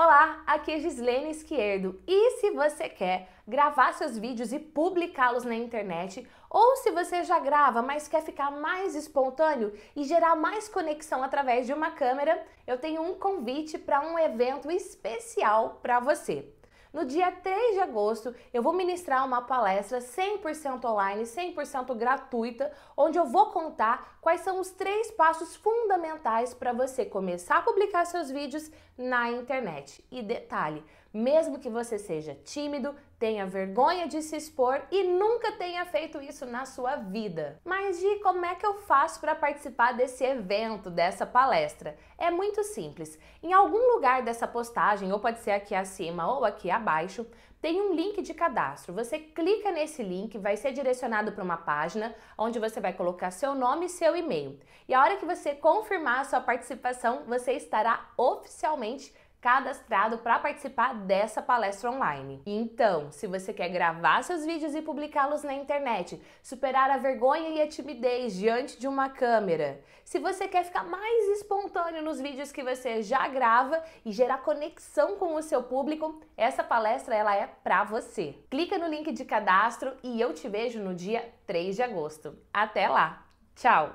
Olá, aqui é Gislene Esquerdo e se você quer gravar seus vídeos e publicá-los na internet, ou se você já grava, mas quer ficar mais espontâneo e gerar mais conexão através de uma câmera, eu tenho um convite para um evento especial para você. No dia 3 de agosto, eu vou ministrar uma palestra 100% online, 100% gratuita, onde eu vou contar quais são os três passos fundamentais para você começar a publicar seus vídeos na internet. E detalhe, mesmo que você seja tímido, tenha vergonha de se expor e nunca tenha feito isso na sua vida. Mas de como é que eu faço para participar desse evento, dessa palestra? É muito simples. Em algum lugar dessa postagem, ou pode ser aqui acima ou aqui abaixo, abaixo, tem um link de cadastro. Você clica nesse link, vai ser direcionado para uma página onde você vai colocar seu nome e seu e-mail. E a hora que você confirmar a sua participação, você estará oficialmente cadastrado para participar dessa palestra online. Então, se você quer gravar seus vídeos e publicá-los na internet, superar a vergonha e a timidez diante de uma câmera, se você quer ficar mais espontâneo nos vídeos que você já grava e gerar conexão com o seu público, essa palestra ela é para você. Clica no link de cadastro e eu te vejo no dia 3 de agosto. Até lá. Tchau.